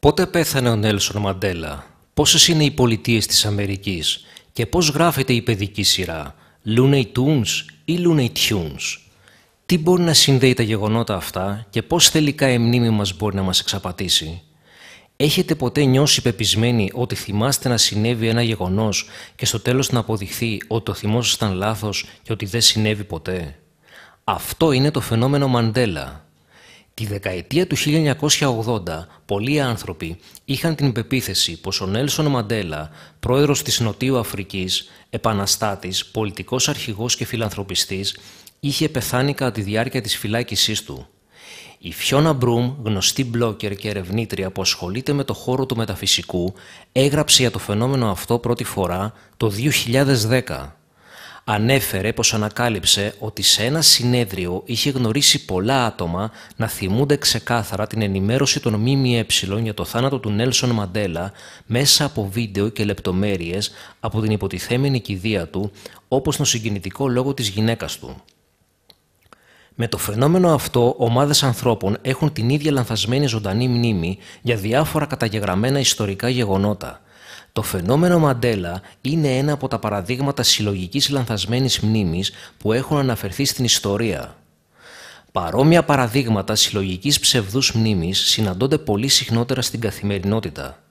Πότε πέθανε ο Νέλσον Μαντέλα, πόσες είναι οι πολιτείες της Αμερικής και πώς γράφεται η παιδική σειρά, Looney Tunes ή Looney Tunes. Τι μπορεί να συνδέει τα γεγονότα αυτά και πώς τελικά η μνήμη μας μπορεί να μας εξαπατήσει. Έχετε ποτέ νιώσει πεπισμένοι ότι θυμάστε να συνέβη ένα γεγονός και στο τέλος να αποδειχθεί ότι το θυμό σας ήταν λάθος και ότι δεν συνέβη ποτέ. Αυτό είναι το φαινόμενο Μαντέλα, Τη δεκαετία του 1980, πολλοί άνθρωποι είχαν την πεποίθηση πως ο Νέλσον Μαντέλα, πρόεδρος της Νοτιού Αφρικής, επαναστάτης, πολιτικός αρχηγός και φιλανθρωπιστής, είχε πεθάνει κατά τη διάρκεια της φυλάκισής του. Η Φιόνα Μπρούμ, γνωστή μπλόκερ και ερευνήτρια που ασχολείται με το χώρο του μεταφυσικού, έγραψε για το φαινόμενο αυτό πρώτη φορά το 2010 ανέφερε πως ανακάλυψε ότι σε ένα συνέδριο είχε γνωρίσει πολλά άτομα να θυμούνται ξεκάθαρα την ενημέρωση των ΜΜΕ για το θάνατο του Νέλσον Μαντέλα μέσα από βίντεο και λεπτομέρειες από την υποτιθέμενη κηδεία του, όπως τον συγκινητικό λόγο της γυναίκας του. Με το φαινόμενο αυτό, ομάδες ανθρώπων έχουν την ίδια λανθασμένη ζωντανή μνήμη για διάφορα καταγεγραμμένα ιστορικά γεγονότα. Το φαινόμενο Μαντέλα είναι ένα από τα παραδείγματα συλλογικής λανθασμένης μνήμης που έχουν αναφερθεί στην ιστορία. Παρόμοια παραδείγματα συλλογικής ψευδούς μνήμης συναντώνται πολύ συχνότερα στην καθημερινότητα.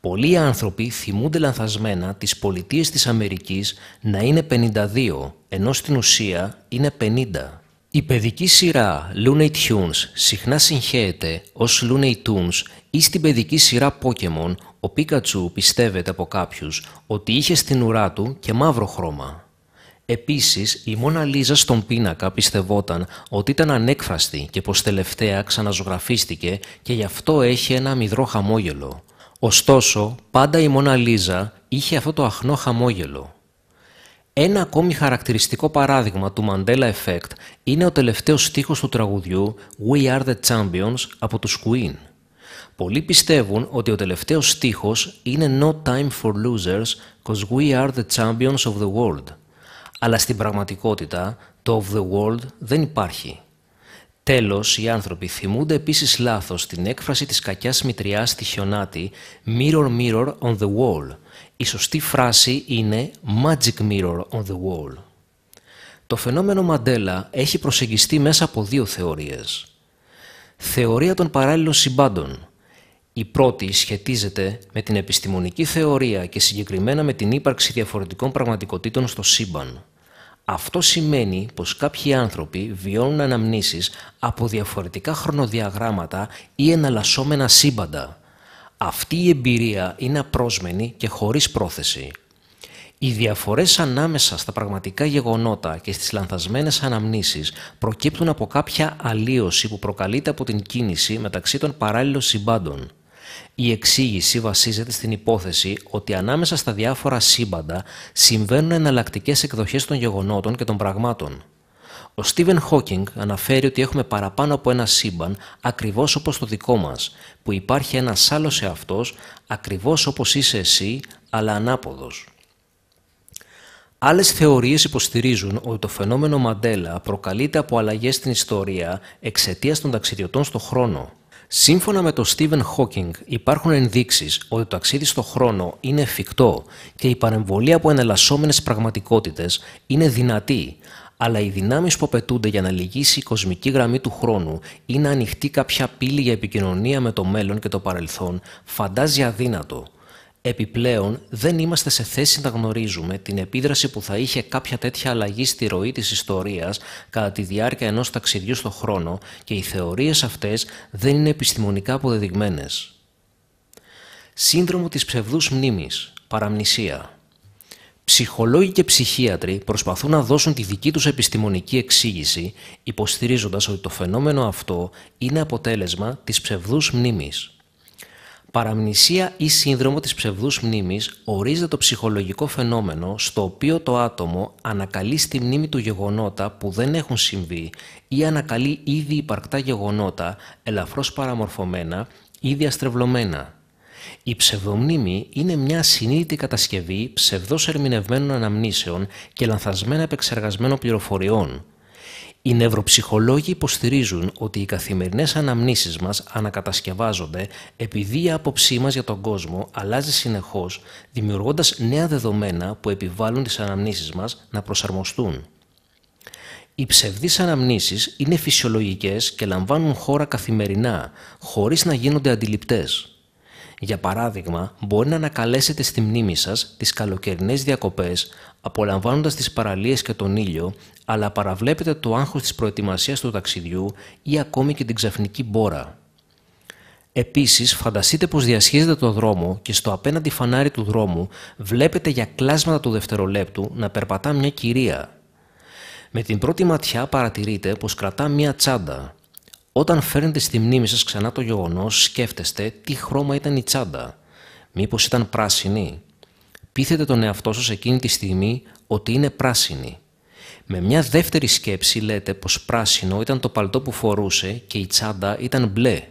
Πολλοί άνθρωποι θυμούνται λανθασμένα τις πολιτείες της Αμερικής να είναι 52, ενώ στην ουσία είναι 50. Η παιδική σειρά Looney Tunes συχνά συγχέεται ως Looney Tunes ή στην παιδική σειρά Pokemon ο Πίκατσου πιστεύεται από κάποιους ότι είχε στην ουρά του και μαύρο χρώμα. Επίσης, η Μόνα Λίζα στον πίνακα πιστευόταν ότι ήταν ανέκφραστη και πως τελευταία ξαναζωγραφίστηκε και γι' αυτό έχει ένα αμυδρό χαμόγελο. Ωστόσο, πάντα η Μόνα Λίζα είχε αυτό το αχνό χαμόγελο. Ένα ακόμη χαρακτηριστικό παράδειγμα του Mandela Effect είναι ο τελευταίος στίχος του τραγουδιού «We are the champions» από τους Queen. Πολλοί πιστεύουν ότι ο τελευταίος στίχος είναι «No time for losers, cause we are the champions of the world». Αλλά στην πραγματικότητα το «of the world» δεν υπάρχει. Τέλος, οι άνθρωποι θυμούνται επίσης λάθος την έκφραση της κακιάς μητριάς στη χιονάτη «Mirror, mirror on the wall». Η σωστή φράση είναι «Magic mirror on the wall». Το φαινόμενο Μαντέλα έχει προσεγγιστεί μέσα από δύο θεωρίες. Θεωρία των παράλληλων συμπάντων – η πρώτη σχετίζεται με την επιστημονική θεωρία και συγκεκριμένα με την ύπαρξη διαφορετικών πραγματικότητων στο σύμπαν. Αυτό σημαίνει πως κάποιοι άνθρωποι βιώνουν αναμνήσεις από διαφορετικά χρονοδιαγράμματα ή εναλλασσόμενα σύμπαντα. Αυτή η εμπειρία είναι απρόσμενη και χωρίς πρόθεση. Οι διαφορές ανάμεσα στα πραγματικά γεγονότα και στις λανθασμένες αναμνήσεις προκύπτουν από κάποια αλλίωση που προκαλείται από την κίνηση μεταξύ των παράλληλων συμπάντων. Η εξήγηση βασίζεται στην υπόθεση ότι ανάμεσα στα διάφορα σύμπαντα συμβαίνουν εναλλακτικές εκδοχές των γεγονότων και των πραγμάτων. Ο Στίβεν Χόκινγκ αναφέρει ότι έχουμε παραπάνω από ένα σύμπαν ακριβώς όπως το δικό μας, που υπάρχει ένας άλλος εαυτός ακριβώς όπως είσαι εσύ, αλλά ανάποδος. Άλλες θεωρίες υποστηρίζουν ότι το φαινόμενο Μαντέλα προκαλείται από αλλαγές στην ιστορία εξαιτίας των ταξιδιωτών στον χρόνο. Σύμφωνα με τον Στίβεν Χόκινγκ, υπάρχουν ενδείξεις ότι το ταξίδι στο χρόνο είναι εφικτό και η παρεμβολή από εναλλασσόμενες πραγματικότητες είναι δυνατή, αλλά οι δυνάμεις που απαιτούνται για να λυγίσει η κοσμική γραμμή του χρόνου ή να ανοιχτεί κάποια πύλη για επικοινωνία με το μέλλον και το παρελθόν φαντάζει αδύνατο. Επιπλέον, δεν είμαστε σε θέση να γνωρίζουμε την επίδραση που θα είχε κάποια τέτοια αλλαγή στη ροή της ιστορίας κατά τη διάρκεια ενός ταξιδιού στο χρόνο και οι θεωρίες αυτές δεν είναι επιστημονικά αποδεδειγμένες. Σύνδρομο της ψευδούς μνήμης, παραμνησία. Ψυχολόγοι και ψυχίατροι προσπαθούν να δώσουν τη δική τους επιστημονική εξήγηση, υποστηρίζοντας ότι το φαινόμενο αυτό είναι αποτέλεσμα της ψευδούς μνήμης. Παραμνησία ή σύνδρομο της ψευδούς μνήμης ορίζεται το ψυχολογικό φαινόμενο στο οποίο το άτομο ανακαλεί στη μνήμη του γεγονότα που δεν έχουν συμβεί ή ανακαλεί ήδη υπαρκτά γεγονότα ελαφρώς παραμορφωμένα ή διαστρεβλωμένα. Η ψευδομνήμη είναι μια συνείδητη κατασκευή ψευδώς ερμηνευμένων αναμνήσεων και λανθασμένα επεξεργασμένων πληροφοριών οι νευροψυχολόγοι υποστηρίζουν ότι οι καθημερινές αναμνήσεις μας ανακατασκευάζονται επειδή η άποψή μας για τον κόσμο αλλάζει συνεχώς, δημιουργώντας νέα δεδομένα που επιβάλλουν τις αναμνήσεις μας να προσαρμοστούν. Οι ψευδείς αναμνήσεις είναι φυσιολογικές και λαμβάνουν χώρα καθημερινά, χωρίς να γίνονται αντιληπτές. Για παράδειγμα, μπορεί να ανακαλέσετε στη μνήμη σας τις καλοκαιρινές διακοπές, απολαμβάνοντας τις παραλίες και τον ήλιο, αλλά παραβλέπετε το άγχος της προετοιμασίας του ταξιδιού ή ακόμη και την ξαφνική μπόρα. Επίσης, φανταστείτε πως διασχίζετε το δρόμο και στο απέναντι φανάρι του δρόμου βλέπετε για κλάσματα του δευτερολέπτου να περπατά μια κυρία. Με την πρώτη ματιά παρατηρείτε πως κρατά μια τσάντα, όταν φέρνετε στη μνήμη σας ξανά το γεγονός, σκέφτεστε τι χρώμα ήταν η τσάντα. Μήπως ήταν πράσινη. Πείθετε τον εαυτό σας εκείνη τη στιγμή ότι είναι πράσινη. Με μια δεύτερη σκέψη λέτε πως πράσινο ήταν το παλτό που φορούσε και η τσάντα ήταν μπλε.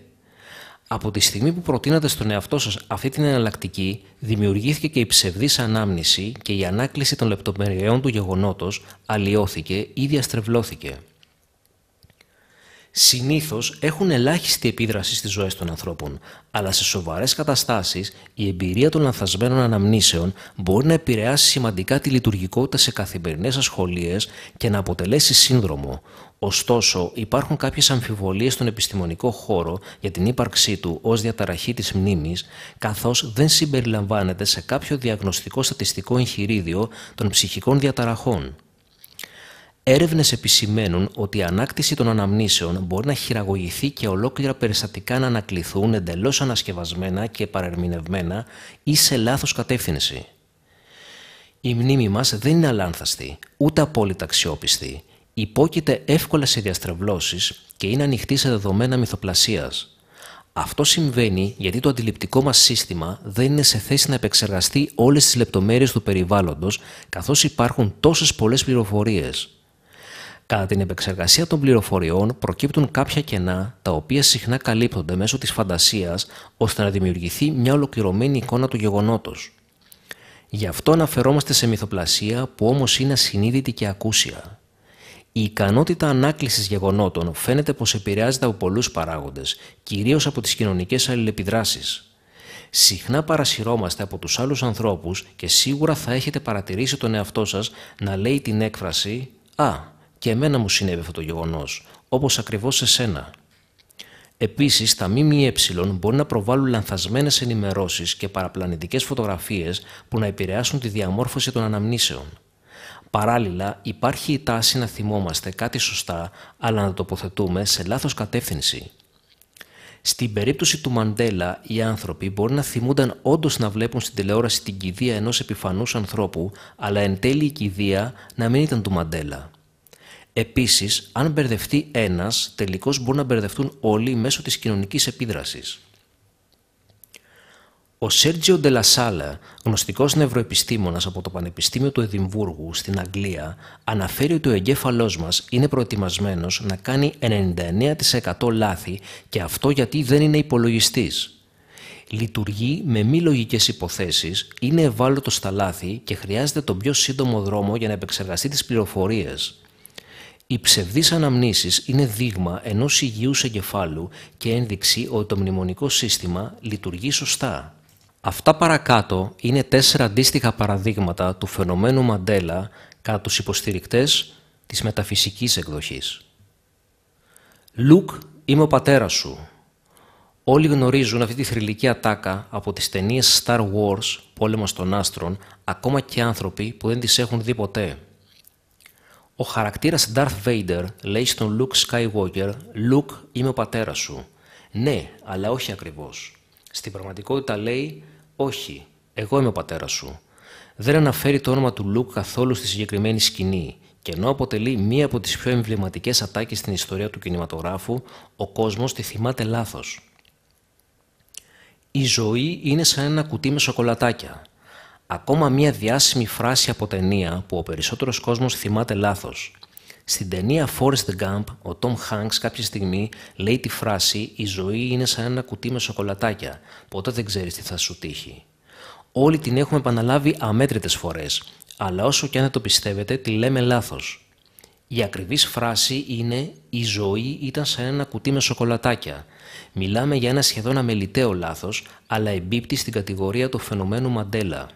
Από τη στιγμή που προτείνατε στον εαυτό σας αυτή την εναλλακτική, δημιουργήθηκε και η ψευδής ανάμνηση και η ανάκληση των λεπτομεριών του γεγονότος αλλοιώθηκε ή διαστρεβλώθηκε συνήθως έχουν ελάχιστη επίδραση στις ζωές των ανθρώπων. Αλλά σε σοβαρές καταστάσεις, η εμπειρία των λανθασμένων αναμνήσεων μπορεί να επηρεάσει σημαντικά τη λειτουργικότητα σε καθημερινές ασχολίες και να αποτελέσει σύνδρομο. Ωστόσο, υπάρχουν κάποιες αμφιβολίες στον επιστημονικό χώρο για την ύπαρξή του ως διαταραχή της μνήμης καθώς δεν συμπεριλαμβάνεται σε κάποιο διαγνωστικό στατιστικό εγχειρίδιο των ψυχικών διαταραχών. Έρευνες επισημαίνουν ότι η ανάκτηση των αναμνήσεων μπορεί να χειραγωγηθεί και ολόκληρα περιστατικά να ανακληθούν εντελώς ανασκευασμένα και παρερμηνευμένα ή σε λάθος κατεύθυνση. Η σε λαθος κατευθυνση η μνημη μας δεν είναι αλάνθαστη, ούτε απόλυτα αξιόπιστη. Υπόκειται εύκολα σε διαστρεβλώσεις και είναι ανοιχτή σε δεδομένα μυθοπλασίας. Αυτό συμβαίνει γιατί το αντιληπτικό μας σύστημα δεν είναι σε θέση να επεξεργαστεί όλες τις λεπτομέρειες του περιβάλλοντος, καθώς υπάρχουν τόσες πολλές πληροφορίες. Κατά την επεξεργασία των πληροφοριών προκύπτουν κάποια κενά τα οποία συχνά καλύπτονται μέσω της φαντασίας ώστε να δημιουργηθεί μια ολοκληρωμένη εικόνα του γεγονότος. Γι' αυτό αναφερόμαστε σε μυθοπλασία που όμως είναι ασυνείδητη και ακούσια. Η ικανότητα ανάκλησης γεγονότων φαίνεται πως επηρεάζεται από πολλούς παράγοντες, κυρίως από τις κοινωνικές αλληλεπιδράσεις. Συχνά παρασυρώμαστε από τους άλλους ανθρώπους και σίγουρα θα έχετε παρατηρήσει τον εαυτό σας να λέει την έκφραση Α, και εμένα μου συνέβη αυτό το γεγονός, όπως ακριβώς σε σένα. Επίσης, τα ΜΜΕ μπορεί να προβάλλουν λανθασμένες ενημερώσεις και παραπλανητικές φωτογραφίες που να επηρεάσουν τη διαμόρφωση των αναμνήσεων. Παράλληλα, υπάρχει η τάση να θυμόμαστε κάτι σωστά, αλλά να τοποθετούμε σε λάθος κατεύθυνση. Στην περίπτωση του Μαντέλα, οι άνθρωποι μπορεί να θυμούνταν όντως να βλέπουν στην τηλεόραση την κηδεία ενός επιφανούς ανθρώπου, αλλά εν τέλει η κηδεία να μην ήταν του Μαντέλα. Επίσης, αν μπερδευτεί ένας, τελικώς μπορούν να μπερδευτούν όλοι μέσω της κοινωνικής επίδρασης. Ο Σέρτζιο Ντελασάλα, γνωστικός νευροεπιστήμονας από το Πανεπιστήμιο του Εδιμβούργου στην Αγγλία, αναφέρει ότι ο εγκέφαλός μας είναι προετοιμασμένος να κάνει 99% λάθη και αυτό γιατί δεν είναι υπολογιστής. Λειτουργεί με μη λογικές υποθέσεις, είναι ευάλωτο στα λάθη και χρειάζεται τον πιο σύντομο δρόμο για να επεξεργαστεί τις πληροφορίες. Οι ψευδείς αναμνήσεις είναι δείγμα ενός υγιούς εγκεφάλου και ένδειξη ότι το μνημονικό σύστημα λειτουργεί σωστά. Αυτά παρακάτω είναι τέσσερα αντίστοιχα παραδείγματα του φαινομένου Μαντέλα κατά τους υποστηρικτές της μεταφυσικής εκδοχής. «Λουκ, είμαι ο πατέρας σου». Όλοι γνωρίζουν αυτή τη θρηλυκή ατάκα από τις ταινίες Star Wars, πόλεμος των άστρων, ακόμα και άνθρωποι που δεν τις έχουν δει ποτέ. Ο χαρακτήρας Darth Vader λέει στον Luke Skywalker «Luke, είμαι ο πατέρας σου». Ναι, αλλά όχι ακριβώς. Στην πραγματικότητα λέει «Όχι, εγώ είμαι ο πατέρας σου». Δεν αναφέρει το όνομα του Luke καθόλου στη συγκεκριμένη σκηνή και ενώ αποτελεί μία από τις πιο εμβληματικές ατάκες στην ιστορία του κινηματογράφου, ο κόσμος τη θυμάται λάθος. Η ζωή είναι σαν ένα κουτί με σοκολατάκια. Ακόμα μια διάσημη φράση από ταινία που ο περισσότερος κόσμος θυμάται λάθος. Στην ταινία Forrest Gump, ο Tom Hanks κάποια στιγμή λέει τη φράση «Η ζωή είναι σαν ένα κουτί με σοκολατάκια, ποτέ δεν ξέρεις τι θα σου τύχει». Όλοι την έχουμε επαναλάβει αμέτρητες φορές, αλλά όσο και αν το πιστεύετε τη λέμε λάθος. Η ακριβής φράση είναι «Η ζωή ήταν σαν ένα κουτί με σοκολατάκια». Μιλάμε για ένα σχεδόν αμεληταίο λάθος, αλλά εμπίπτει στην κατηγορία του φαινομένου Μαντέλα.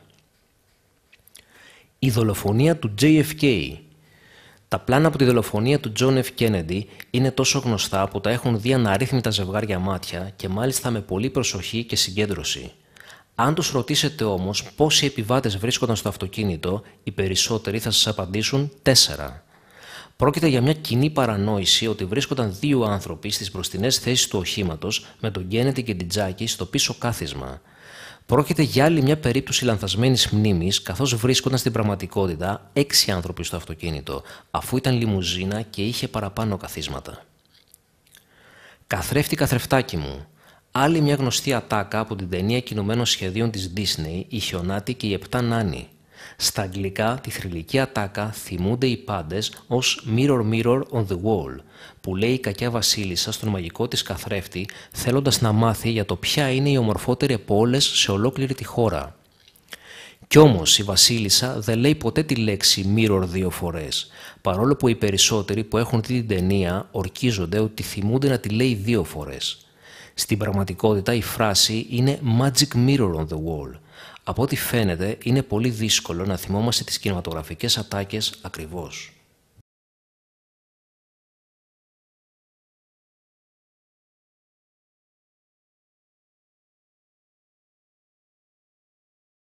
Η δολοφονία του JFK. Τα πλάνα από τη δολοφονία του John F. Kennedy είναι τόσο γνωστά που τα έχουν δει αναρρύθμιτα ζευγάρια μάτια και μάλιστα με πολλή προσοχή και συγκέντρωση. Αν τους ρωτήσετε όμως πόσοι επιβάτες βρίσκονταν στο αυτοκίνητο, οι περισσότεροι θα σας απαντήσουν τέσσερα. Πρόκειται για μια κοινή παρανόηση ότι βρίσκονταν δύο άνθρωποι στις μπροστινές θέσεις του οχήματος με τον Κένετη και την Τζάκη στο πίσω κάθισμα. Πρόκειται για άλλη μια περίπτωση λανθασμένης μνήμης, καθώς βρίσκονταν στην πραγματικότητα έξι άνθρωποι στο αυτοκίνητο, αφού ήταν λιμουζίνα και είχε παραπάνω καθίσματα. Καθρέφτη καθρεφτάκι μου. Άλλη μια γνωστή ατάκα από την ταινία κινουμένων σχεδίων της Disney, η Χιονάτη και οι Επτά Νάνοι. Στα αγγλικά, τη θρηλυκή ατάκα θυμούνται οι πάντες ως «Mirror Mirror on the Wall», που λέει η κακιά βασίλισσα στον μαγικό της καθρέφτη, θέλοντας να μάθει για το ποια είναι η ομορφότερη από όλες σε ολόκληρη τη χώρα. Κι όμως η βασίλισσα δεν λέει ποτέ τη λέξη «Mirror» δύο φορές, παρόλο που οι περισσότεροι που έχουν δει την ταινία ορκίζονται ότι θυμούνται να τη λέει δύο φορές. Στην πραγματικότητα η φράση είναι «Magic Mirror on the Wall», από ό,τι φαίνεται, είναι πολύ δύσκολο να θυμόμαστε τις κινηματογραφικές ατάκες ακριβώς.